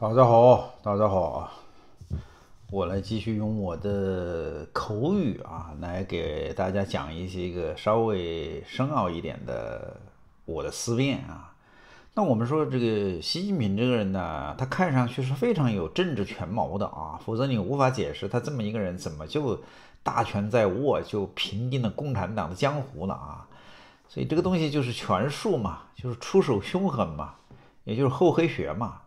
大家好，大家好啊！我来继续用我的口语啊，来给大家讲一些个稍微深奥一点的我的思辨啊。那我们说这个习近平这个人呢，他看上去是非常有政治权谋的啊，否则你无法解释他这么一个人怎么就大权在握，就平定了共产党的江湖了啊。所以这个东西就是权术嘛，就是出手凶狠嘛，也就是厚黑学嘛。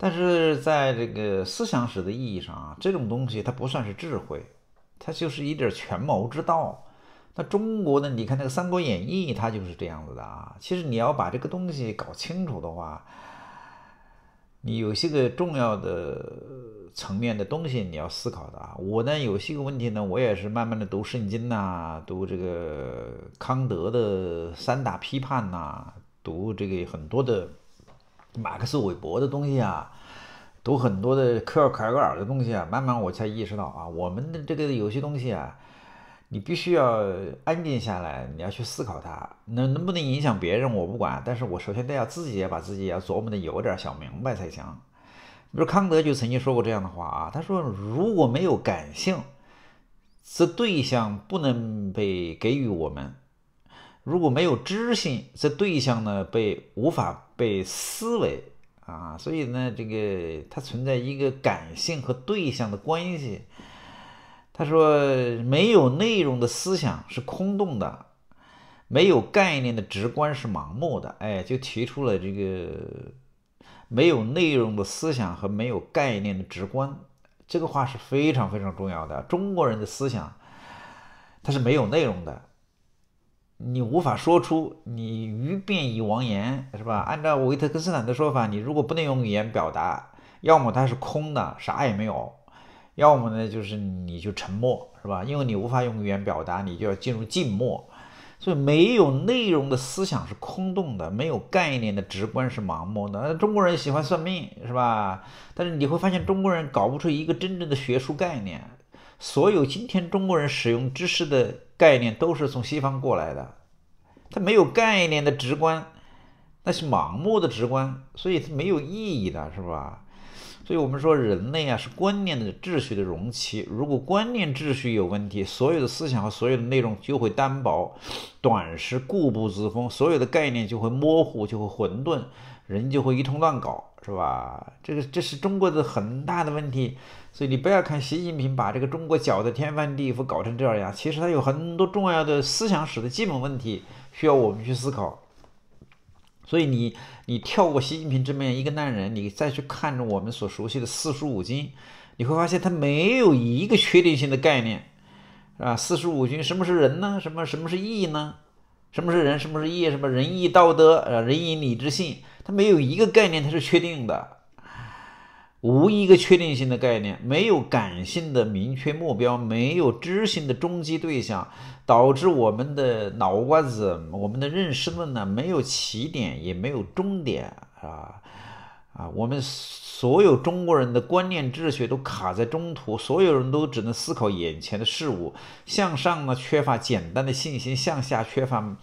但是在这个思想史的意义上啊，这种东西它不算是智慧，它就是一点权谋之道。那中国呢？你看那个《三国演义》，它就是这样子的啊。其实你要把这个东西搞清楚的话，你有些个重要的层面的东西你要思考的啊。我呢，有些个问题呢，我也是慢慢的读圣经呐，读这个康德的三大批判呐，读这个很多的。马克思、韦伯的东西啊，读很多的克尔凯格尔的东西啊，慢慢我才意识到啊，我们的这个有些东西啊，你必须要安静下来，你要去思考它，能能不能影响别人我不管，但是我首先得要自己要把自己要琢磨的有点想明白才行。比如康德就曾经说过这样的话啊，他说如果没有感性，这对象不能被给予我们。如果没有知性，这对象呢被无法被思维啊，所以呢，这个它存在一个感性和对象的关系。他说，没有内容的思想是空洞的，没有概念的直观是盲目的。哎，就提出了这个没有内容的思想和没有概念的直观，这个话是非常非常重要的。中国人的思想，它是没有内容的。你无法说出你鱼变以王言是吧？按照维特根斯坦的说法，你如果不能用语言表达，要么它是空的，啥也没有；要么呢，就是你就沉默，是吧？因为你无法用语言表达，你就要进入静默。所以没有内容的思想是空洞的，没有概念的直观是盲目的。中国人喜欢算命，是吧？但是你会发现，中国人搞不出一个真正的学术概念。所有今天中国人使用知识的概念都是从西方过来的，他没有概念的直观，那是盲目的直观，所以是没有意义的，是吧？所以我们说，人类啊是观念的秩序的容器。如果观念秩序有问题，所有的思想和所有的内容就会单薄、短视、固步自封，所有的概念就会模糊、就会混沌，人就会一通乱搞，是吧？这个这是中国的很大的问题。所以你不要看习近平把这个中国搅得天翻地覆，搞成这样，其实他有很多重要的思想史的基本问题需要我们去思考。所以你你跳过习近平这么样一个烂人，你再去看着我们所熟悉的四书五经，你会发现他没有一个确定性的概念，是吧？四书五经，什么是仁呢？什么什么是义呢？什么是仁？什么是义？什么仁义道德？呃，仁义礼智信，他没有一个概念，它是确定的。无一个确定性的概念，没有感性的明确目标，没有知性的终极对象，导致我们的脑瓜子，我们的认识论呢，没有起点，也没有终点，啊啊，我们所有中国人的观念秩序都卡在中途，所有人都只能思考眼前的事物，向上呢缺乏简单的信心，向下缺乏。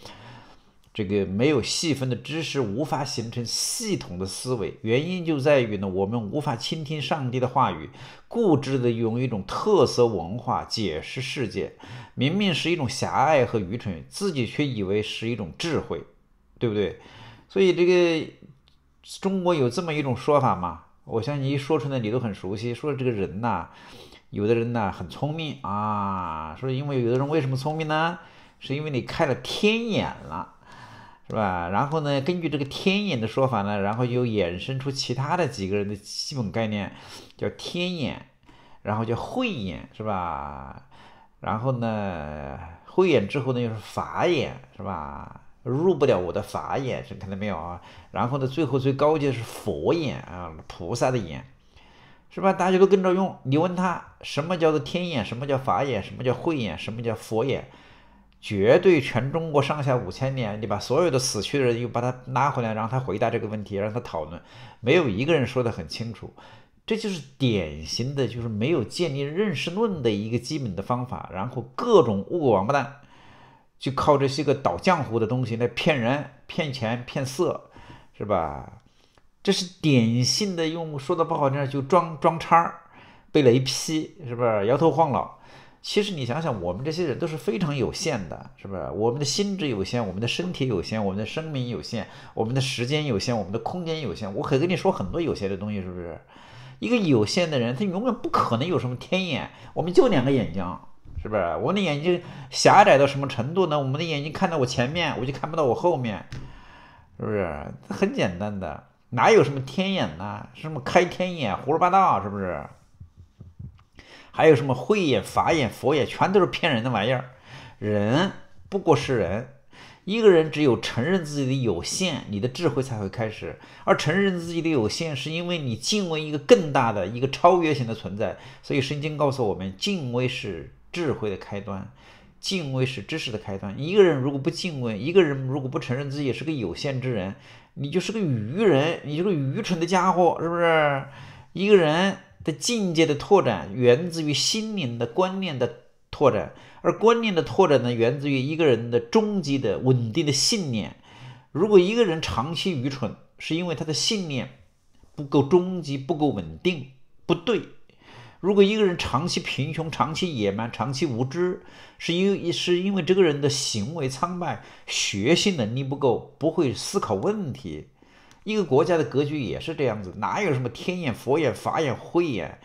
这个没有细分的知识无法形成系统的思维，原因就在于呢，我们无法倾听上帝的话语，固执的用一种特色文化解释世界，明明是一种狭隘和愚蠢，自己却以为是一种智慧，对不对？所以这个中国有这么一种说法嘛？我相信一说出来你都很熟悉。说这个人呐，有的人呢很聪明啊，说因为有的人为什么聪明呢？是因为你开了天眼了。是吧？然后呢，根据这个天眼的说法呢，然后又衍生出其他的几个人的基本概念，叫天眼，然后叫慧眼，是吧？然后呢，慧眼之后呢，又是法眼，是吧？入不了我的法眼，看到没有啊？然后呢，最后最高级的是佛眼啊，菩萨的眼，是吧？大家都跟着用。你问他，什么叫做天眼？什么叫法眼？什么叫慧眼？什么叫佛眼？绝对，全中国上下五千年，你把所有的死去的人又把他拉回来，让他回答这个问题，让他讨论，没有一个人说得很清楚。这就是典型的，就是没有建立认识论的一个基本的方法。然后各种乌个王八蛋，就靠这些个倒浆糊的东西来骗人、骗钱、骗色，是吧？这是典型的用说的不好听，就装装叉，被雷劈，是不是？摇头晃脑。其实你想想，我们这些人都是非常有限的，是不是？我们的心智有限，我们的身体有限，我们的生命有限，我们的时间有限，我们的空间有限。我可以跟你说很多有限的东西，是不是？一个有限的人，他永远不可能有什么天眼。我们就两个眼睛，是不是？我的眼睛狭窄到什么程度呢？我们的眼睛看到我前面，我就看不到我后面，是不是？很简单的，哪有什么天眼呢？什么开天眼，胡说八道，是不是？还有什么慧眼、法眼、佛眼，全都是骗人的玩意儿。人不过是人，一个人只有承认自己的有限，你的智慧才会开始。而承认自己的有限，是因为你敬畏一个更大的、一个超越型的存在。所以《圣经》告诉我们，敬畏是智慧的开端，敬畏是知识的开端。一个人如果不敬畏，一个人如果不承认自己是个有限之人，你就是个愚人，你是个愚蠢的家伙，是不是？一个人。的境界的拓展源自于心灵的观念的拓展，而观念的拓展呢，源自于一个人的终极的稳定的信念。如果一个人长期愚蠢，是因为他的信念不够终极、不够稳定、不对；如果一个人长期贫穷、长期野蛮、长期无知，是因为是因为这个人的行为苍白，学习能力不够，不会思考问题。一个国家的格局也是这样子，哪有什么天眼、佛眼、法眼、慧眼，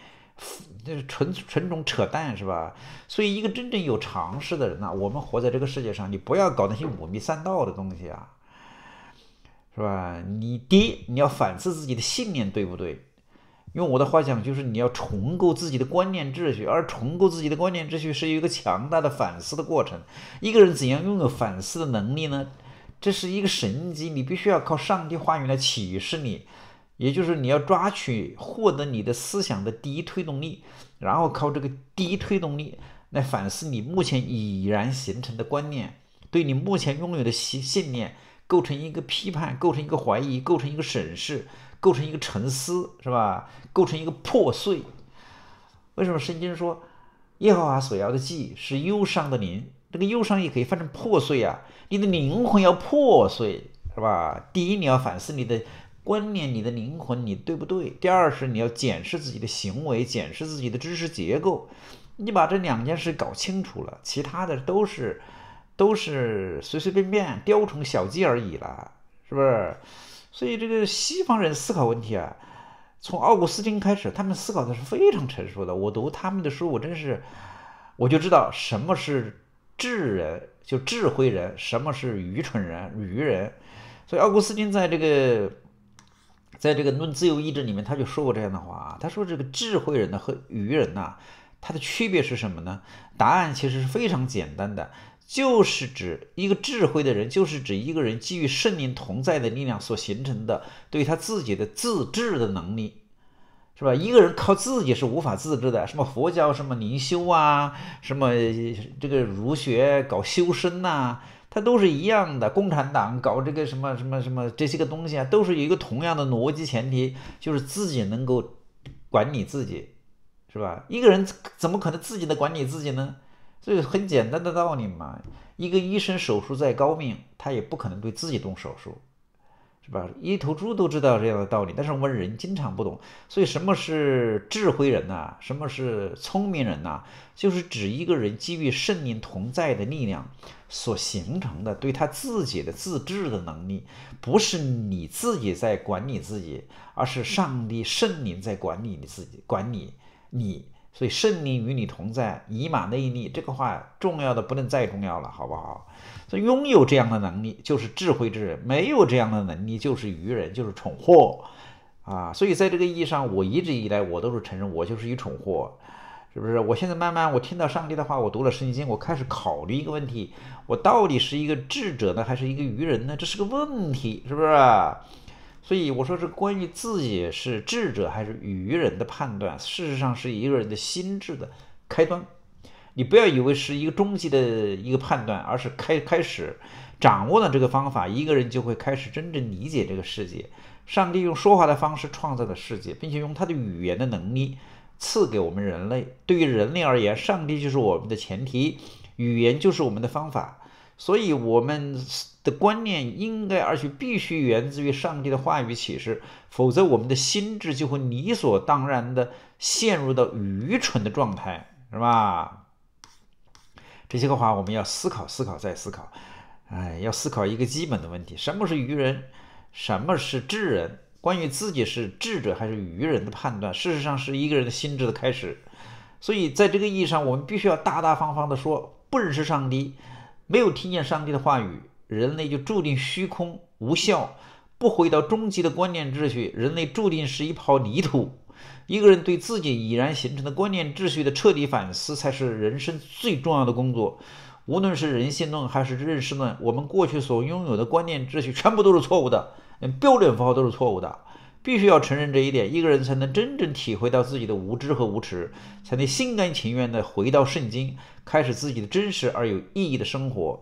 那是纯纯种扯淡，是吧？所以，一个真正有常识的人呢，我们活在这个世界上，你不要搞那些五迷三道的东西啊，是吧？你第一，你要反思自己的信念，对不对？用我的话讲，就是你要重构自己的观念秩序，而重构自己的观念秩序是有一个强大的反思的过程。一个人怎样拥有反思的能力呢？这是一个神机，你必须要靠上帝话语来启示你，也就是你要抓取获得你的思想的第一推动力，然后靠这个第一推动力来反思你目前已然形成的观念，对你目前拥有的信信念构成一个批判，构成一个怀疑，构成一个审视，构成一个沉思，是吧？构成一个破碎。为什么圣经说耶和华所要的祭是忧伤的灵？这个忧伤也可以翻成破碎啊，你的灵魂要破碎，是吧？第一，你要反思你的观念、你的灵魂，你对不对？第二是你要检视自己的行为，检视自己的知识结构。你把这两件事搞清楚了，其他的都是都是随随便便、雕虫小技而已了，是不是？所以这个西方人思考问题啊，从奥古斯丁开始，他们思考的是非常成熟的。我读他们的书，我真是我就知道什么是。智人就智慧人，什么是愚蠢人、愚人？所以奥古斯丁在这个在这个论自由意志里面，他就说过这样的话啊。他说这个智慧人呢和愚人呐，它的区别是什么呢？答案其实是非常简单的，就是指一个智慧的人，就是指一个人基于圣灵同在的力量所形成的对他自己的自制的能力。是吧？一个人靠自己是无法自制的。什么佛教、什么灵修啊，什么这个儒学搞修身呐，它都是一样的。共产党搞这个什么什么什么这些个东西啊，都是有一个同样的逻辑前提，就是自己能够管理自己，是吧？一个人怎么可能自己的管理自己呢？所以很简单的道理嘛。一个医生手术再高明，他也不可能对自己动手术。吧？一头猪都知道这样的道理，但是我们人经常不懂。所以，什么是智慧人呐？什么是聪明人呐？就是指一个人基于圣灵同在的力量所形成的对他自己的自制的能力，不是你自己在管理自己，而是上帝圣灵在管理你自己，管理你。所以胜利与你同在，以马内利这个话重要的不能再重要了，好不好？所以拥有这样的能力就是智慧之人，没有这样的能力就是愚人，就是蠢货啊！所以在这个意义上，我一直以来我都是承认我就是一蠢货，是不是？我现在慢慢我听到上帝的话，我读了圣经，我开始考虑一个问题：我到底是一个智者呢，还是一个愚人呢？这是个问题，是不是？所以我说，是关于自己是智者还是愚人的判断，事实上是一个人的心智的开端。你不要以为是一个终极的一个判断，而是开开始掌握了这个方法，一个人就会开始真正理解这个世界。上帝用说话的方式创造了世界，并且用他的语言的能力赐给我们人类。对于人类而言，上帝就是我们的前提，语言就是我们的方法。所以我们的观念应该而且必须源自于上帝的话语启示，否则我们的心智就会理所当然的陷入到愚蠢的状态，是吧？这些个话我们要思考思考再思考，哎，要思考一个基本的问题：什么是愚人？什么是智人？关于自己是智者还是愚人的判断，事实上是一个人的心智的开始。所以，在这个意义上，我们必须要大大方方的说：不认识上帝。没有听见上帝的话语，人类就注定虚空无效，不回到终极的观念秩序，人类注定是一泡泥土。一个人对自己已然形成的观念秩序的彻底反思，才是人生最重要的工作。无论是人性论还是认识论，我们过去所拥有的观念秩序全部都是错误的，标准符号都是错误的。必须要承认这一点，一个人才能真正体会到自己的无知和无耻，才能心甘情愿地回到圣经，开始自己的真实而有意义的生活。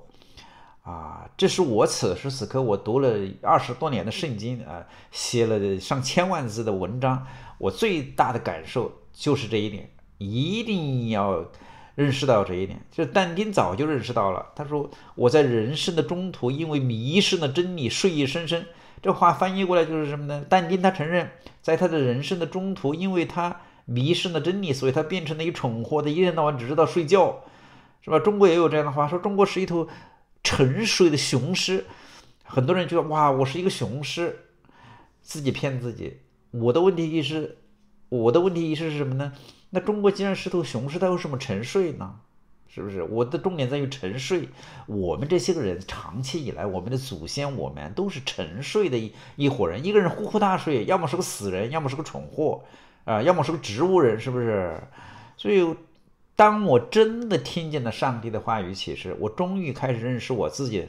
啊，这是我此时此刻我读了二十多年的圣经，啊，写了上千万字的文章，我最大的感受就是这一点，一定要认识到这一点。就是但丁早就认识到了，他说我在人生的中途，因为迷失了真理，睡意深深。这话翻译过来就是什么呢？但丁他承认，在他的人生的中途，因为他迷失了真理，所以他变成了一蠢货，他一天到晚只知道睡觉，是吧？中国也有这样的话，说中国是一头沉睡的雄狮。很多人觉得哇，我是一个雄狮，自己骗自己。我的问题意识，我的问题意识是什么呢？那中国既然是头雄狮，它为什么沉睡呢？是不是我的重点在于沉睡？我们这些个人长期以来，我们的祖先，我们都是沉睡的一一伙人。一个人呼呼大睡，要么是个死人，要么是个蠢货，啊，要么是个植物人，是不是？所以，当我真的听见了上帝的话语启示，我终于开始认识我自己。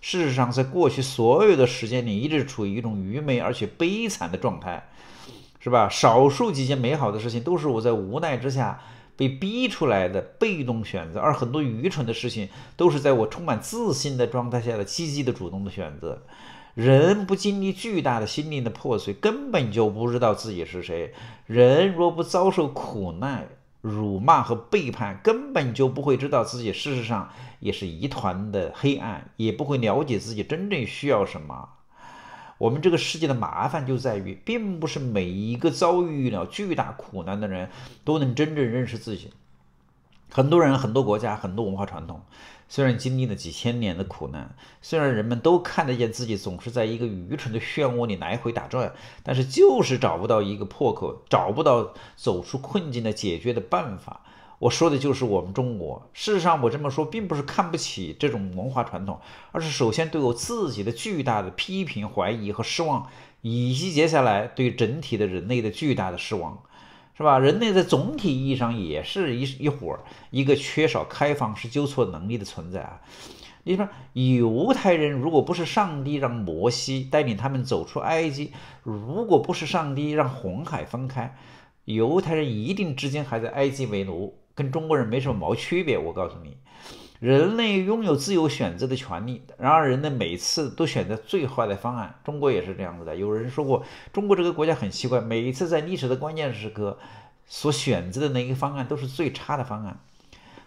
事实上，在过去所有的时间里，一直处于一种愚昧而且悲惨的状态，是吧？少数几件美好的事情，都是我在无奈之下。被逼出来的被动选择，而很多愚蠢的事情都是在我充满自信的状态下的积极的主动的选择。人不经历巨大的心灵的破碎，根本就不知道自己是谁。人若不遭受苦难、辱骂和背叛，根本就不会知道自己事实上也是一团的黑暗，也不会了解自己真正需要什么。我们这个世界的麻烦就在于，并不是每一个遭遇了巨大苦难的人，都能真正认识自己。很多人、很多国家、很多文化传统，虽然经历了几千年的苦难，虽然人们都看得见自己总是在一个愚蠢的漩涡里来回打转，但是就是找不到一个破口，找不到走出困境的解决的办法。我说的就是我们中国。事实上，我这么说并不是看不起这种文化传统，而是首先对我自己的巨大的批评、怀疑和失望，以及接下来对整体的人类的巨大的失望，是吧？人类在总体意义上也是一一伙儿，一个缺少开放式纠错能力的存在啊。你说犹太人，如果不是上帝让摩西带领他们走出埃及，如果不是上帝让红海分开，犹太人一定至今还在埃及为奴。跟中国人没什么毛区别，我告诉你，人类拥有自由选择的权利。然而，人类每次都选择最坏的方案。中国也是这样子的。有人说过，中国这个国家很奇怪，每一次在历史的关键时刻所选择的那个方案都是最差的方案。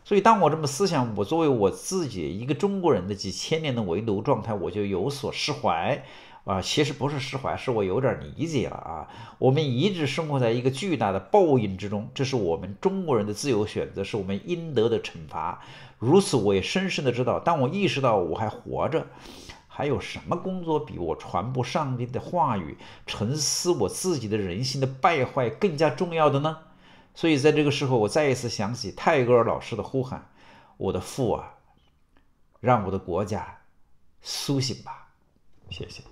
所以，当我这么思想，我作为我自己一个中国人的几千年的围炉状态，我就有所释怀。啊，其实不是释怀，是我有点理解了啊。我们一直生活在一个巨大的报应之中，这是我们中国人的自由选择，是我们应得的惩罚。如此，我也深深的知道。当我意识到我还活着，还有什么工作比我传播上帝的话语、沉思我自己的人性的败坏更加重要的呢？所以，在这个时候，我再一次想起泰戈尔老师的呼喊：“我的父啊，让我的国家苏醒吧。”谢谢。